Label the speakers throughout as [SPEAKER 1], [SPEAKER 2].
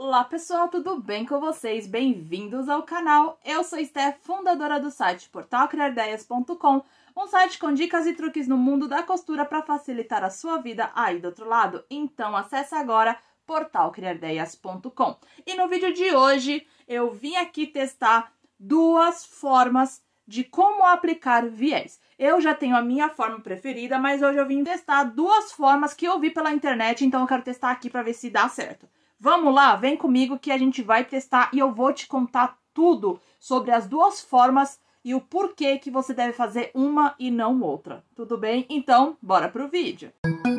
[SPEAKER 1] Olá pessoal, tudo bem com vocês? Bem-vindos ao canal. Eu sou Steph, fundadora do site portalcriarideias.com, um site com dicas e truques no mundo da costura para facilitar a sua vida aí do outro lado. Então acesse agora portalcriarideias.com. E no vídeo de hoje eu vim aqui testar duas formas de como aplicar viés. Eu já tenho a minha forma preferida, mas hoje eu vim testar duas formas que eu vi pela internet, então eu quero testar aqui para ver se dá certo. Vamos lá, vem comigo que a gente vai testar e eu vou te contar tudo sobre as duas formas e o porquê que você deve fazer uma e não outra. Tudo bem? Então, bora pro vídeo. Música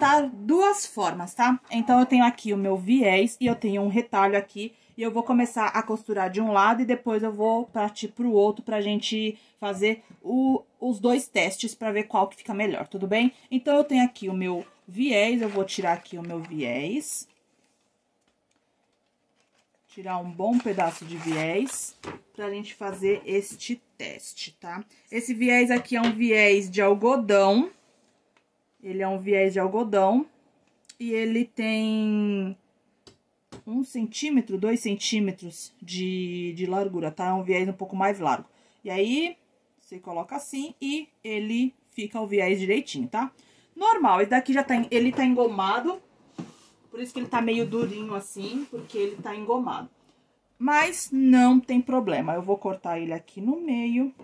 [SPEAKER 1] cortar duas formas, tá? Então, eu tenho aqui o meu viés e eu tenho um retalho aqui. E eu vou começar a costurar de um lado e depois eu vou partir pro outro pra gente fazer o, os dois testes pra ver qual que fica melhor, tudo bem? Então, eu tenho aqui o meu viés, eu vou tirar aqui o meu viés. Tirar um bom pedaço de viés pra gente fazer este teste, tá? Esse viés aqui é um viés de algodão ele é um viés de algodão e ele tem um centímetro, dois centímetros de, de largura, tá? É um viés um pouco mais largo. E aí, você coloca assim e ele fica o viés direitinho, tá? Normal, esse daqui já tá, ele tá engomado, por isso que ele tá meio durinho assim, porque ele tá engomado. Mas não tem problema, eu vou cortar ele aqui no meio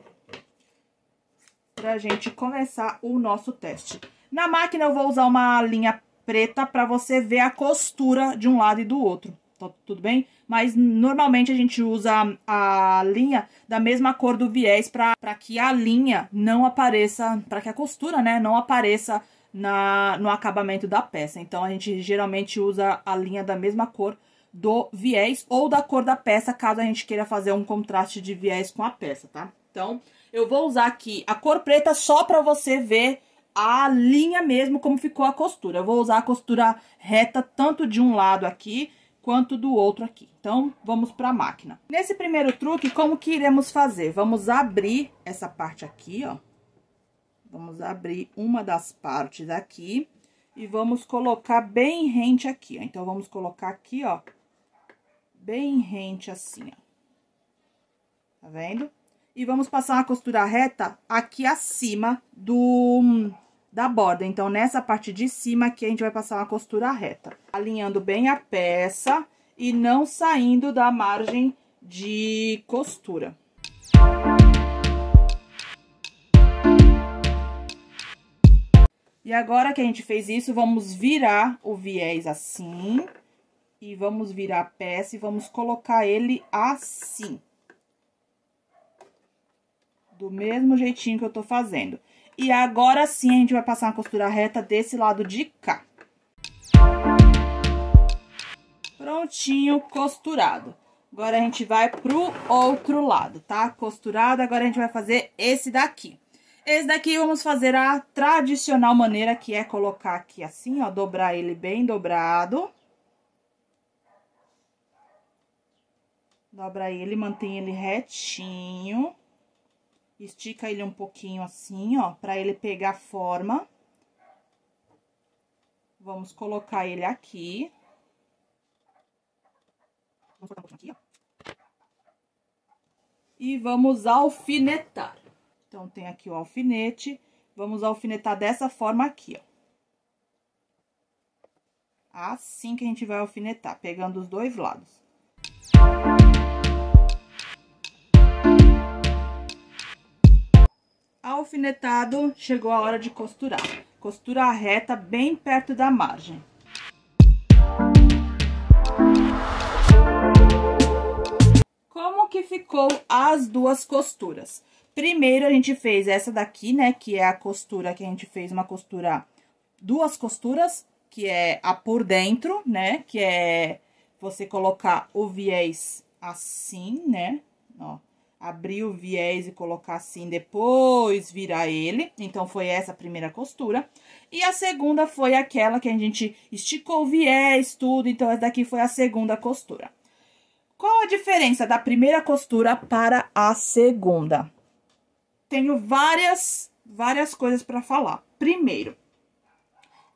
[SPEAKER 1] pra gente começar o nosso teste. Na máquina eu vou usar uma linha preta para você ver a costura de um lado e do outro, tá, tudo bem? Mas normalmente a gente usa a linha da mesma cor do viés para que a linha não apareça, para que a costura, né, não apareça na, no acabamento da peça. Então a gente geralmente usa a linha da mesma cor do viés ou da cor da peça, caso a gente queira fazer um contraste de viés com a peça, tá? Então, eu vou usar aqui a cor preta só para você ver a linha mesmo como ficou a costura. Eu vou usar a costura reta tanto de um lado aqui quanto do outro aqui. Então, vamos para a máquina. Nesse primeiro truque, como que iremos fazer? Vamos abrir essa parte aqui, ó. Vamos abrir uma das partes aqui e vamos colocar bem rente aqui, ó. Então, vamos colocar aqui, ó, bem rente assim, ó. Tá vendo? E vamos passar uma costura reta aqui acima do, da borda. Então, nessa parte de cima aqui, a gente vai passar uma costura reta. Alinhando bem a peça e não saindo da margem de costura. E agora que a gente fez isso, vamos virar o viés assim. E vamos virar a peça e vamos colocar ele assim. Do mesmo jeitinho que eu tô fazendo. E agora sim, a gente vai passar uma costura reta desse lado de cá. Prontinho, costurado. Agora a gente vai pro outro lado, tá? Costurado, agora a gente vai fazer esse daqui. Esse daqui vamos fazer a tradicional maneira, que é colocar aqui assim, ó, dobrar ele bem dobrado. Dobra ele, mantém ele retinho. Estica ele um pouquinho assim, ó, pra ele pegar forma. Vamos colocar ele aqui. Vamos um aqui, ó. E vamos alfinetar. Então, tem aqui o alfinete. Vamos alfinetar dessa forma aqui, ó. Assim que a gente vai alfinetar, pegando os dois lados. Música alfinetado, chegou a hora de costurar. Costura reta bem perto da margem. Como que ficou as duas costuras? Primeiro, a gente fez essa daqui, né, que é a costura que a gente fez uma costura, duas costuras, que é a por dentro, né, que é você colocar o viés assim, né, ó, abrir o viés e colocar assim, depois virar ele. Então, foi essa a primeira costura. E a segunda foi aquela que a gente esticou o viés, tudo. Então, essa daqui foi a segunda costura. Qual a diferença da primeira costura para a segunda? Tenho várias, várias coisas para falar. Primeiro,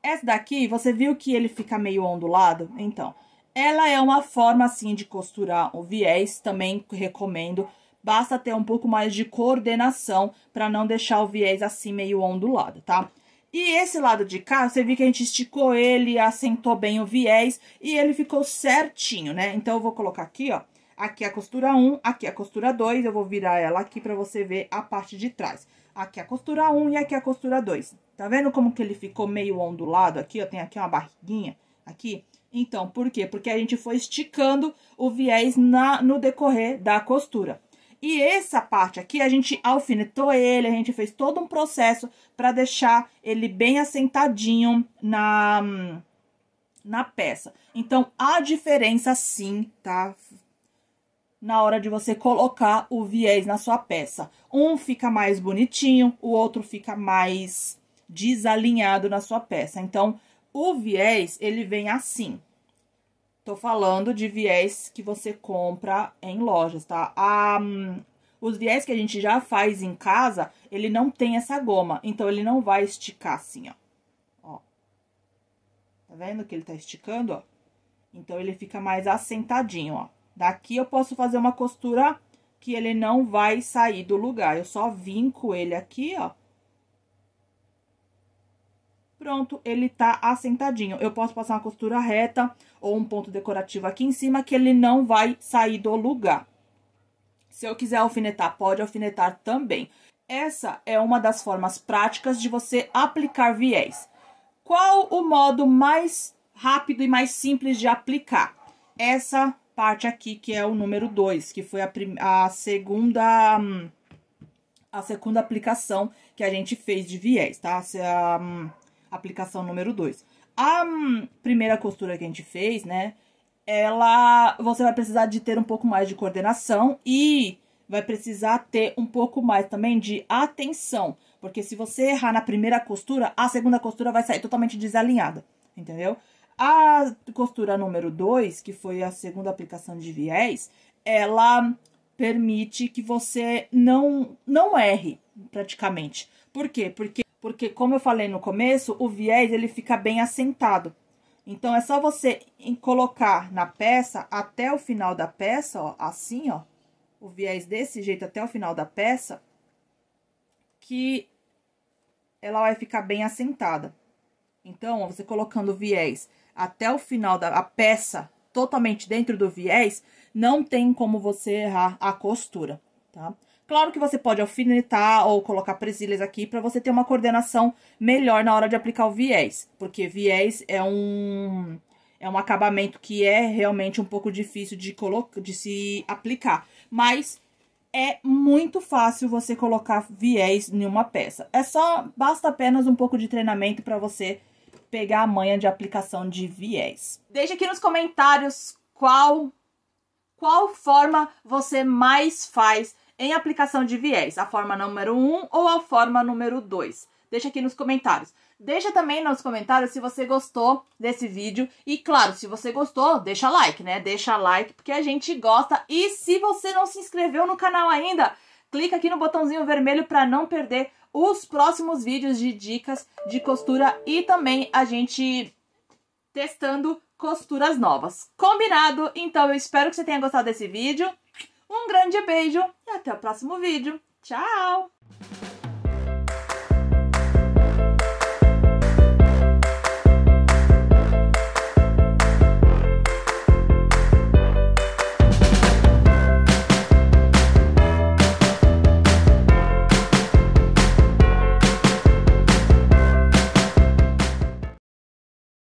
[SPEAKER 1] essa daqui, você viu que ele fica meio ondulado? Então, ela é uma forma, assim, de costurar o viés. Também recomendo basta ter um pouco mais de coordenação para não deixar o viés assim meio ondulado, tá? E esse lado de cá, você viu que a gente esticou ele, assentou bem o viés e ele ficou certinho, né? Então, eu vou colocar aqui, ó, aqui é a costura 1, aqui é a costura 2, eu vou virar ela aqui para você ver a parte de trás. Aqui é a costura 1 e aqui a costura 2. Tá vendo como que ele ficou meio ondulado aqui, ó, tem aqui uma barriguinha aqui? Então, por quê? Porque a gente foi esticando o viés na, no decorrer da costura. E essa parte aqui, a gente alfinetou ele, a gente fez todo um processo para deixar ele bem assentadinho na, na peça. Então, a diferença sim, tá? Na hora de você colocar o viés na sua peça. Um fica mais bonitinho, o outro fica mais desalinhado na sua peça. Então, o viés, ele vem assim, Tô falando de viés que você compra em lojas, tá? A, um, os viés que a gente já faz em casa, ele não tem essa goma, então ele não vai esticar assim, ó. ó. Tá vendo que ele tá esticando, ó? Então ele fica mais assentadinho, ó. Daqui eu posso fazer uma costura que ele não vai sair do lugar. Eu só vinco ele aqui, ó, Pronto, ele tá assentadinho. Eu posso passar uma costura reta ou um ponto decorativo aqui em cima que ele não vai sair do lugar. Se eu quiser alfinetar, pode alfinetar também. Essa é uma das formas práticas de você aplicar viés. Qual o modo mais rápido e mais simples de aplicar? Essa parte aqui, que é o número 2, que foi a, a segunda... Hum, a segunda aplicação que a gente fez de viés, tá? Se, um, aplicação número 2. A hum, primeira costura que a gente fez, né, ela você vai precisar de ter um pouco mais de coordenação e vai precisar ter um pouco mais também de atenção, porque se você errar na primeira costura, a segunda costura vai sair totalmente desalinhada, entendeu? A costura número 2, que foi a segunda aplicação de viés, ela permite que você não não erre praticamente. Por quê? Porque porque, como eu falei no começo, o viés ele fica bem assentado. Então, é só você colocar na peça até o final da peça, ó, assim, ó. O viés desse jeito até o final da peça, que ela vai ficar bem assentada. Então, você colocando o viés até o final da peça, totalmente dentro do viés, não tem como você errar a costura, tá? Claro que você pode alfinetar ou colocar presilhas aqui para você ter uma coordenação melhor na hora de aplicar o viés, porque viés é um é um acabamento que é realmente um pouco difícil de colocar, de se aplicar, mas é muito fácil você colocar viés em uma peça. É só basta apenas um pouco de treinamento para você pegar a manha de aplicação de viés. Deixe aqui nos comentários qual qual forma você mais faz em aplicação de viés, a forma número 1 ou a forma número 2? Deixa aqui nos comentários. Deixa também nos comentários se você gostou desse vídeo. E claro, se você gostou, deixa like, né? Deixa like, porque a gente gosta. E se você não se inscreveu no canal ainda, clica aqui no botãozinho vermelho para não perder os próximos vídeos de dicas de costura e também a gente testando costuras novas. Combinado? Então eu espero que você tenha gostado desse vídeo. Um grande beijo e até o próximo vídeo. Tchau!